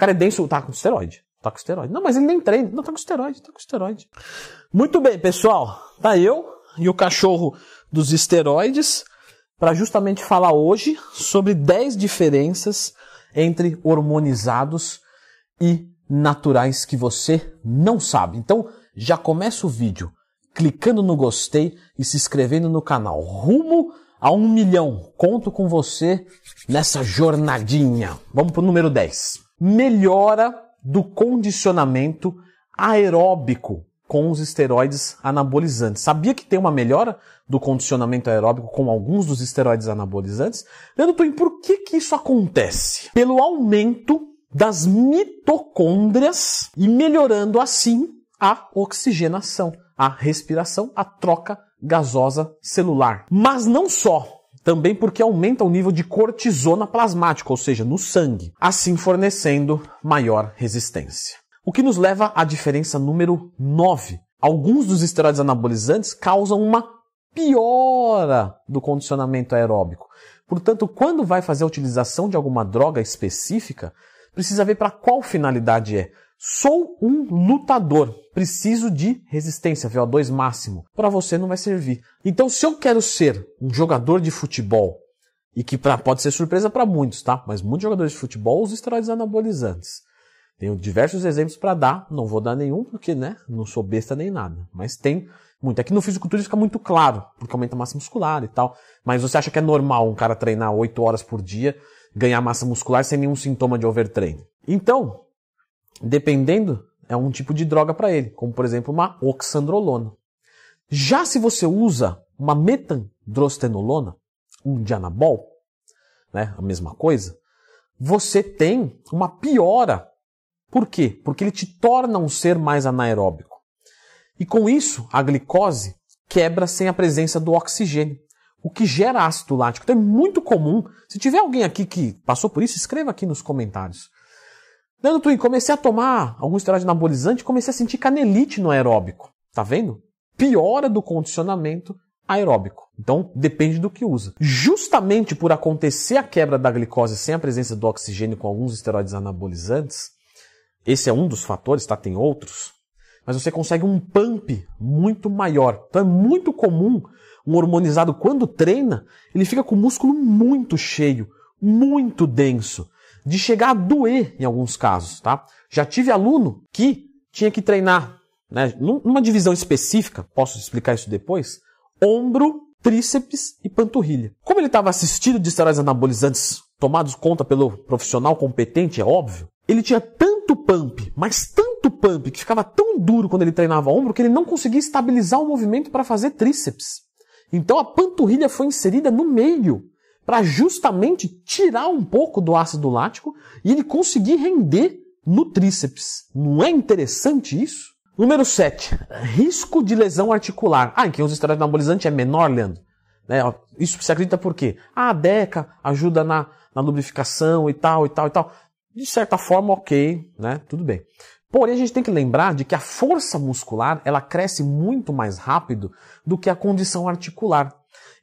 cara é denso, tá com esteroide. Tá com esteroide. Não, mas ele nem treina. Não, tá com esteroide, tá com esteroide. Muito bem, pessoal. Tá eu e o cachorro dos esteroides para justamente falar hoje sobre 10 diferenças entre hormonizados e naturais que você não sabe. Então, já começa o vídeo clicando no gostei e se inscrevendo no canal. Rumo a um milhão. Conto com você nessa jornadinha. Vamos pro número 10 melhora do condicionamento aeróbico com os esteroides anabolizantes. Sabia que tem uma melhora do condicionamento aeróbico com alguns dos esteroides anabolizantes? Leandro Twin, por que, que isso acontece? Pelo aumento das mitocôndrias e melhorando assim a oxigenação, a respiração, a troca gasosa celular. Mas não só também porque aumenta o nível de cortisona plasmática, ou seja, no sangue, assim fornecendo maior resistência. O que nos leva à diferença número 9. Alguns dos esteroides anabolizantes causam uma piora do condicionamento aeróbico. Portanto, quando vai fazer a utilização de alguma droga específica, precisa ver para qual finalidade é. Sou um lutador. Preciso de resistência, VO2 máximo. Para você não vai servir. Então, se eu quero ser um jogador de futebol, e que pra, pode ser surpresa para muitos, tá? Mas muitos jogadores de futebol usam esteroides anabolizantes. Tenho diversos exemplos para dar, não vou dar nenhum porque, né, não sou besta nem nada. Mas tem muito. Aqui é no fisiculturismo fica muito claro, porque aumenta a massa muscular e tal. Mas você acha que é normal um cara treinar 8 horas por dia, ganhar massa muscular sem nenhum sintoma de overtraining? Então, dependendo, é um tipo de droga para ele, como por exemplo uma oxandrolona. Já se você usa uma metandrostenolona, um dianabol, né, a mesma coisa, você tem uma piora. Por quê? Porque ele te torna um ser mais anaeróbico. E com isso, a glicose quebra sem a presença do oxigênio, o que gera ácido lático. Então é muito comum. Se tiver alguém aqui que passou por isso, escreva aqui nos comentários. Não, Twin comecei a tomar alguns esteroides anabolizantes e comecei a sentir canelite no aeróbico. Tá vendo? Piora do condicionamento aeróbico. Então, depende do que usa. Justamente por acontecer a quebra da glicose sem a presença do oxigênio com alguns esteroides anabolizantes, esse é um dos fatores, tá? Tem outros. Mas você consegue um pump muito maior. Então é muito comum um hormonizado quando treina, ele fica com o músculo muito cheio, muito denso de chegar a doer em alguns casos, tá? Já tive aluno que tinha que treinar, né, numa divisão específica, posso explicar isso depois, ombro, tríceps e panturrilha. Como ele estava assistido de esteroides anabolizantes tomados conta pelo profissional competente, é óbvio, ele tinha tanto pump, mas tanto pump, que ficava tão duro quando ele treinava ombro que ele não conseguia estabilizar o movimento para fazer tríceps. Então a panturrilha foi inserida no meio para justamente tirar um pouco do ácido lático e ele conseguir render no tríceps. Não é interessante isso? Número 7. Risco de lesão articular. Ah, em quem usa esteroide anabolizante é menor, Leandro? Né? Isso você acredita por quê? Ah, a DECA ajuda na, na lubrificação e tal, e tal, e tal. De certa forma, ok, né? Tudo bem. Porém, a gente tem que lembrar de que a força muscular, ela cresce muito mais rápido do que a condição articular.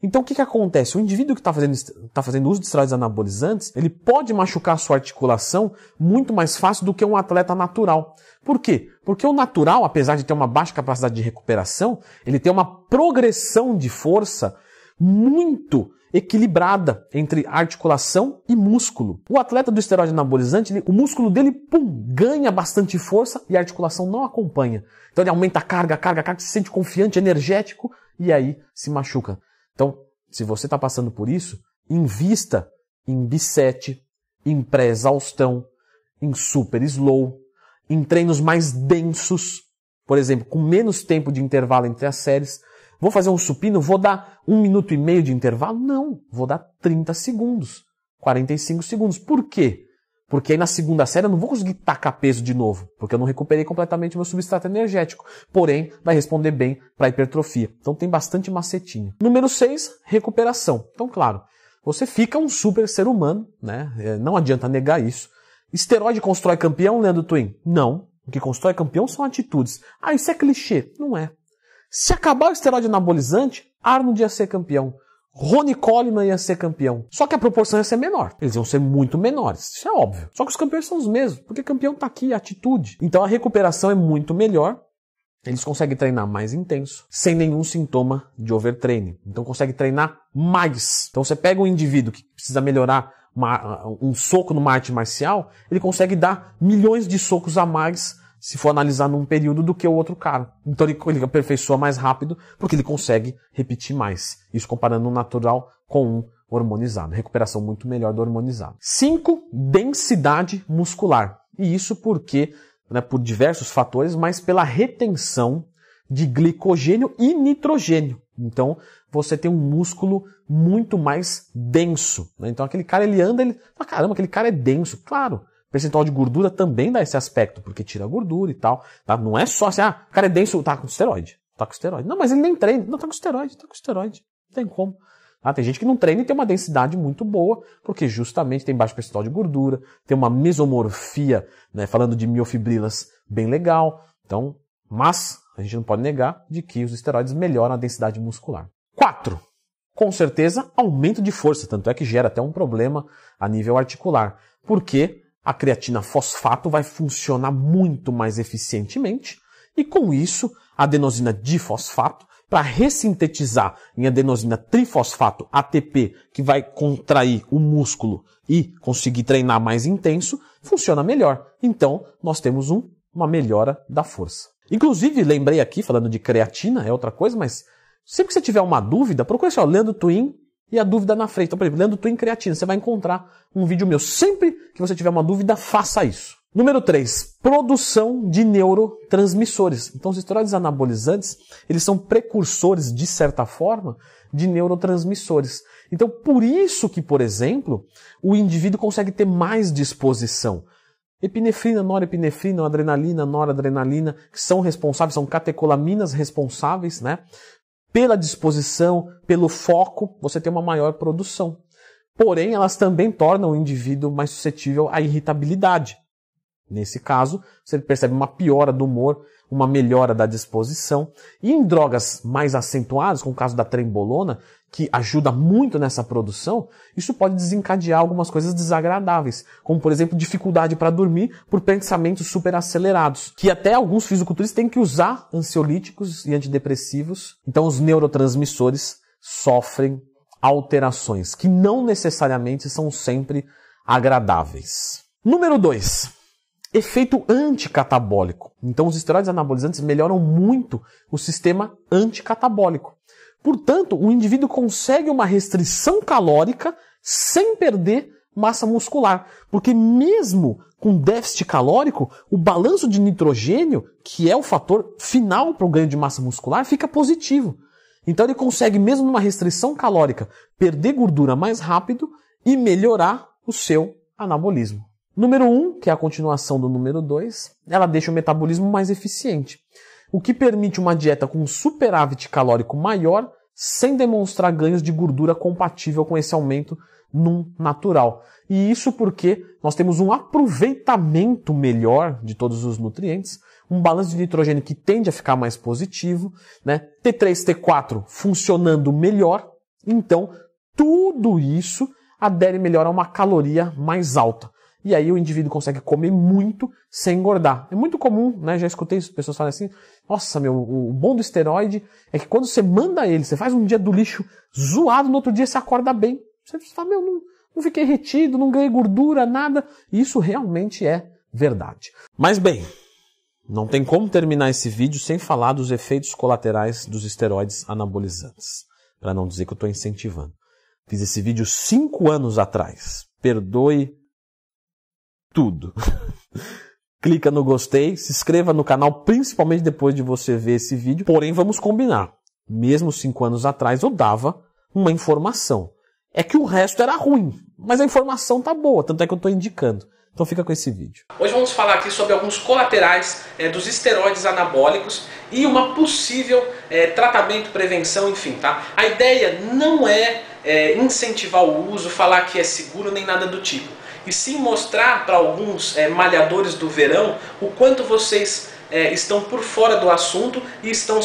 Então o que, que acontece? O indivíduo que está fazendo, tá fazendo uso de esteroides anabolizantes, ele pode machucar a sua articulação muito mais fácil do que um atleta natural. Por quê? Porque o natural, apesar de ter uma baixa capacidade de recuperação, ele tem uma progressão de força muito equilibrada entre articulação e músculo. O atleta do esteroide anabolizante, ele, o músculo dele pum, ganha bastante força e a articulação não acompanha. Então ele aumenta a carga, a carga, a carga, se sente confiante, energético e aí se machuca. Então, se você está passando por isso, invista em bicep, em pré-exaustão, em super slow, em treinos mais densos, por exemplo, com menos tempo de intervalo entre as séries. Vou fazer um supino, vou dar um minuto e meio de intervalo? Não, vou dar 30 segundos, 45 segundos. Por quê? Porque aí na segunda série eu não vou conseguir tacar peso de novo, porque eu não recuperei completamente o meu substrato energético. Porém, vai responder bem para hipertrofia. Então tem bastante macetinho. Número 6, recuperação. Então, claro, você fica um super ser humano, né? É, não adianta negar isso. Esteroide constrói campeão, Leandro Twin? Não. O que constrói campeão são atitudes. Ah, isso é clichê. Não é. Se acabar o esteroide anabolizante, Arnold ia ser campeão. Rony Coleman ia ser campeão. Só que a proporção ia ser menor. Eles iam ser muito menores. Isso é óbvio. Só que os campeões são os mesmos, porque campeão tá aqui, atitude. Então a recuperação é muito melhor. Eles conseguem treinar mais intenso, sem nenhum sintoma de overtraining. Então consegue treinar mais. Então você pega um indivíduo que precisa melhorar uma, um soco numa arte marcial, ele consegue dar milhões de socos a mais se for analisar num período do que o outro cara. Então ele, ele aperfeiçoa mais rápido porque ele consegue repetir mais. Isso comparando um natural com um hormonizado. Recuperação muito melhor do hormonizado. 5. Densidade muscular. E isso porque, né, por diversos fatores, mas pela retenção de glicogênio e nitrogênio. Então você tem um músculo muito mais denso. Né? Então aquele cara ele anda, ele. Ah, caramba, aquele cara é denso. Claro percentual de gordura também dá esse aspecto, porque tira a gordura e tal. Tá? Não é só assim, ah, o cara é denso, tá com esteroide. Tá com esteroide. Não, mas ele nem treina. Não, tá com esteroide, tá com esteroide. Não tem como. Ah, tem gente que não treina e tem uma densidade muito boa, porque justamente tem baixo percentual de gordura, tem uma mesomorfia, né, falando de miofibrilas, bem legal. Então, mas a gente não pode negar de que os esteroides melhoram a densidade muscular. 4. Com certeza, aumento de força, tanto é que gera até um problema a nível articular, porque a creatina fosfato vai funcionar muito mais eficientemente e com isso a adenosina difosfato para ressintetizar em adenosina trifosfato ATP, que vai contrair o músculo e conseguir treinar mais intenso, funciona melhor. Então, nós temos um, uma melhora da força. Inclusive, lembrei aqui, falando de creatina, é outra coisa, mas sempre que você tiver uma dúvida, procure só assim, Leandro Twin e a dúvida na frente. Então, por exemplo, lendo Twin Creatina, você vai encontrar um vídeo meu. Sempre que você tiver uma dúvida, faça isso. Número 3, produção de neurotransmissores. Então, os esteroides anabolizantes, eles são precursores, de certa forma, de neurotransmissores. Então, por isso que, por exemplo, o indivíduo consegue ter mais disposição. Epinefrina, norepinefrina, adrenalina, noradrenalina, que são responsáveis, são catecolaminas responsáveis, né, pela disposição, pelo foco, você tem uma maior produção. Porém, elas também tornam o indivíduo mais suscetível à irritabilidade. Nesse caso, você percebe uma piora do humor uma melhora da disposição. E em drogas mais acentuadas, como o caso da trembolona, que ajuda muito nessa produção, isso pode desencadear algumas coisas desagradáveis, como por exemplo dificuldade para dormir por pensamentos superacelerados, que até alguns fisiculturistas têm que usar ansiolíticos e antidepressivos. Então os neurotransmissores sofrem alterações que não necessariamente são sempre agradáveis. Número 2 efeito anticatabólico. Então, os esteroides anabolizantes melhoram muito o sistema anticatabólico. Portanto, o indivíduo consegue uma restrição calórica sem perder massa muscular, porque mesmo com déficit calórico, o balanço de nitrogênio, que é o fator final para o ganho de massa muscular, fica positivo. Então ele consegue, mesmo numa restrição calórica, perder gordura mais rápido e melhorar o seu anabolismo. Número 1, um, que é a continuação do número 2, ela deixa o metabolismo mais eficiente, o que permite uma dieta com um superávit calórico maior sem demonstrar ganhos de gordura compatível com esse aumento num natural. E isso porque nós temos um aproveitamento melhor de todos os nutrientes, um balanço de nitrogênio que tende a ficar mais positivo, né? T3, T4 funcionando melhor. Então, tudo isso adere melhor a uma caloria mais alta e aí o indivíduo consegue comer muito sem engordar. É muito comum, né? Já escutei isso, pessoas falarem assim: nossa, meu, o bom do esteroide é que quando você manda ele, você faz um dia do lixo zoado, no outro dia você acorda bem. Você fala, meu, não, não fiquei retido, não ganhei gordura, nada. E isso realmente é verdade. Mas bem, não tem como terminar esse vídeo sem falar dos efeitos colaterais dos esteroides anabolizantes, para não dizer que eu estou incentivando. Fiz esse vídeo cinco anos atrás. Perdoe tudo. Clica no gostei, se inscreva no canal, principalmente depois de você ver esse vídeo. Porém, vamos combinar. Mesmo cinco anos atrás, eu dava uma informação. É que o resto era ruim, mas a informação tá boa, tanto é que eu estou indicando. Então fica com esse vídeo. Hoje vamos falar aqui sobre alguns colaterais é, dos esteroides anabólicos e uma possível é, tratamento, prevenção, enfim, tá? A ideia não é, é incentivar o uso, falar que é seguro nem nada do tipo e sim mostrar para alguns é, malhadores do verão o quanto vocês é, estão por fora do assunto e estão